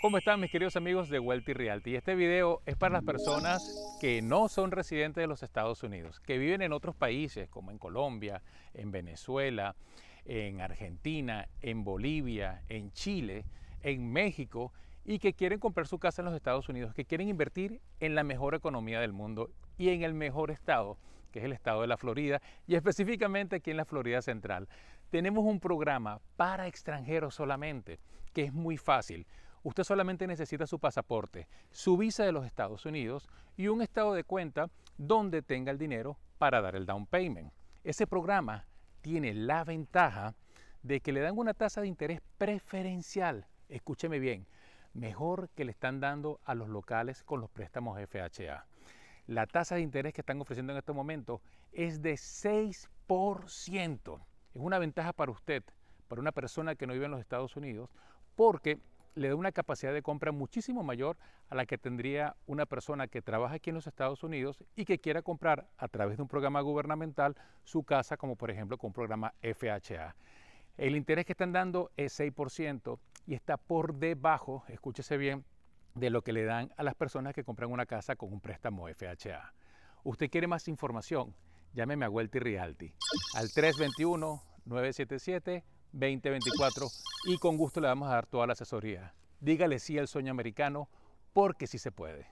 ¿Cómo están mis queridos amigos de Wealthy Realty? Este video es para las personas que no son residentes de los Estados Unidos, que viven en otros países como en Colombia, en Venezuela, en Argentina, en Bolivia, en Chile, en México y que quieren comprar su casa en los Estados Unidos, que quieren invertir en la mejor economía del mundo y en el mejor estado, que es el estado de la Florida y específicamente aquí en la Florida Central. Tenemos un programa para extranjeros solamente, que es muy fácil Usted solamente necesita su pasaporte, su visa de los Estados Unidos y un estado de cuenta donde tenga el dinero para dar el down payment. Ese programa tiene la ventaja de que le dan una tasa de interés preferencial. Escúcheme bien, mejor que le están dando a los locales con los préstamos FHA. La tasa de interés que están ofreciendo en este momento es de 6%. Es una ventaja para usted, para una persona que no vive en los Estados Unidos, porque le da una capacidad de compra muchísimo mayor a la que tendría una persona que trabaja aquí en los Estados Unidos y que quiera comprar a través de un programa gubernamental su casa, como por ejemplo con un programa FHA. El interés que están dando es 6% y está por debajo, escúchese bien, de lo que le dan a las personas que compran una casa con un préstamo FHA. ¿Usted quiere más información? Llámeme a Welty Realty al 321 977 2024 y con gusto le vamos a dar toda la asesoría. Dígale sí al sueño americano porque sí se puede.